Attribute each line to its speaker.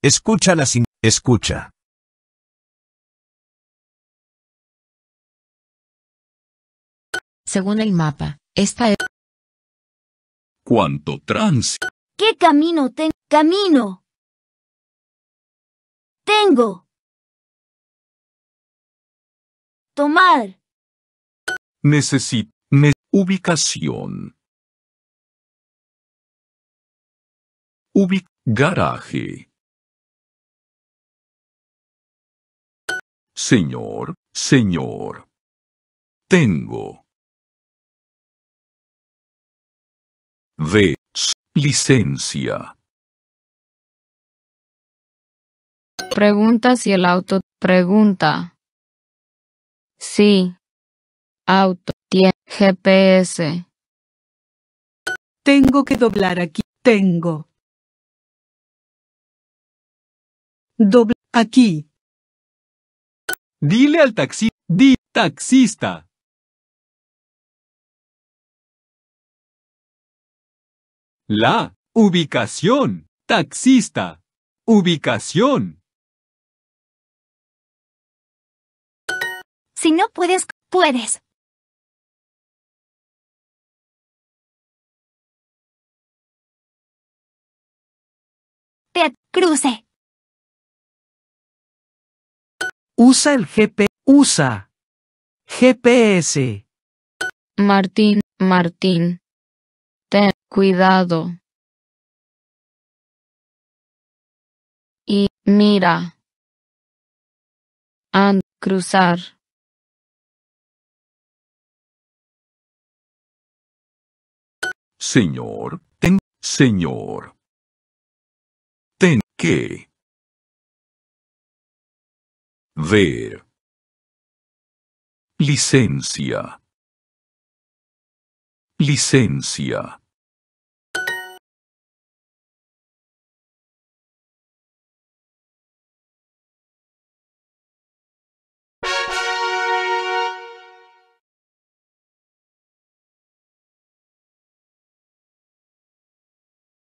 Speaker 1: Escucha la sin... Escucha. Según el mapa, esta es... ¿Cuánto trans? ¿Qué camino tengo? Camino. Tengo. Tomar. Necesito. ubicación. Ubic. Garaje. Señor, Señor. Tengo. De licencia. Pregunta si el auto pregunta. Sí. Auto tiene GPS. Tengo que doblar aquí. Tengo. Dobla aquí. Dile al taxi, di, taxista. La, ubicación, taxista, ubicación. Si no puedes, puedes. Te cruce. Usa el GP, usa. GPS. Martín, Martín. Ten cuidado. Y mira. And cruzar. Señor, ten, señor. Ten que ver licencia licencia